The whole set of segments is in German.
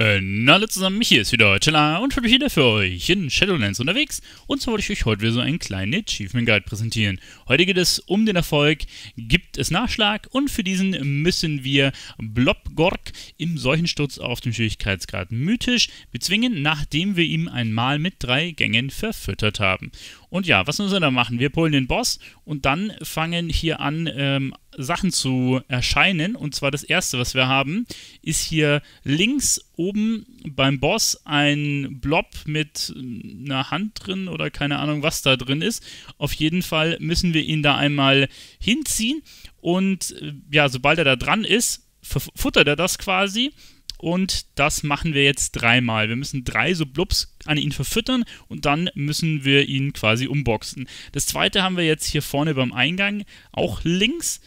Äh, na, alle zusammen, mich hier ist wieder Chilla und ich bin wieder für euch in Shadowlands unterwegs. Und zwar wollte ich euch heute wieder so einen kleinen Achievement Guide präsentieren. Heute geht es um den Erfolg, gibt es Nachschlag und für diesen müssen wir Blobgork im Seuchensturz auf dem Schwierigkeitsgrad mythisch bezwingen, nachdem wir ihm einmal mit drei Gängen verfüttert haben. Und ja, was müssen wir da machen? Wir polen den Boss und dann fangen hier an, ähm, Sachen zu erscheinen. Und zwar das erste, was wir haben, ist hier links oben beim Boss ein Blob mit äh, einer Hand drin oder keine Ahnung, was da drin ist. Auf jeden Fall müssen wir ihn da einmal hinziehen. Und äh, ja, sobald er da dran ist, futtert er das quasi. Und das machen wir jetzt dreimal. Wir müssen drei so Blubs an ihn verfüttern und dann müssen wir ihn quasi umboxen. Das zweite haben wir jetzt hier vorne beim Eingang, auch links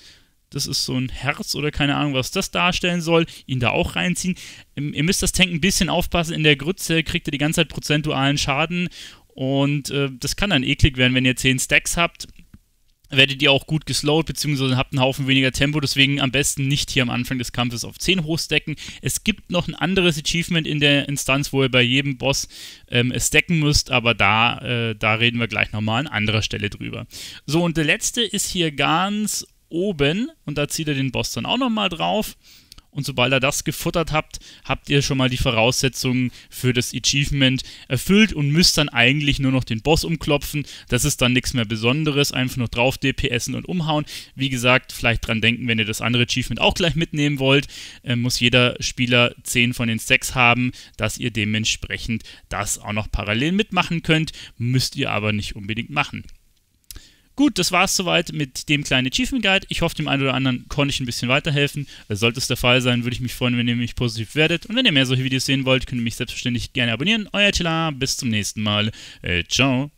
das ist so ein Herz oder keine Ahnung, was das darstellen soll, ihn da auch reinziehen. Ähm, ihr müsst das Tank ein bisschen aufpassen, in der Grütze kriegt ihr die ganze Zeit prozentualen Schaden und äh, das kann dann eklig werden, wenn ihr 10 Stacks habt, werdet ihr auch gut geslowt, beziehungsweise habt einen Haufen weniger Tempo, deswegen am besten nicht hier am Anfang des Kampfes auf 10 hochstacken. Es gibt noch ein anderes Achievement in der Instanz, wo ihr bei jedem Boss ähm, es stacken müsst, aber da, äh, da reden wir gleich nochmal an anderer Stelle drüber. So, und der letzte ist hier ganz oben und da zieht ihr den Boss dann auch nochmal drauf. Und sobald ihr das gefuttert habt, habt ihr schon mal die Voraussetzungen für das Achievement erfüllt und müsst dann eigentlich nur noch den Boss umklopfen. Das ist dann nichts mehr Besonderes, einfach nur drauf DPSen und umhauen. Wie gesagt, vielleicht dran denken, wenn ihr das andere Achievement auch gleich mitnehmen wollt, äh, muss jeder Spieler 10 von den Stacks haben, dass ihr dementsprechend das auch noch parallel mitmachen könnt. Müsst ihr aber nicht unbedingt machen. Gut, das war es soweit mit dem kleinen Achievement Guide. Ich hoffe, dem einen oder anderen konnte ich ein bisschen weiterhelfen. Sollte es der Fall sein, würde ich mich freuen, wenn ihr mich positiv werdet. Und wenn ihr mehr solche Videos sehen wollt, könnt ihr mich selbstverständlich gerne abonnieren. Euer Chilla, bis zum nächsten Mal. Äh, ciao.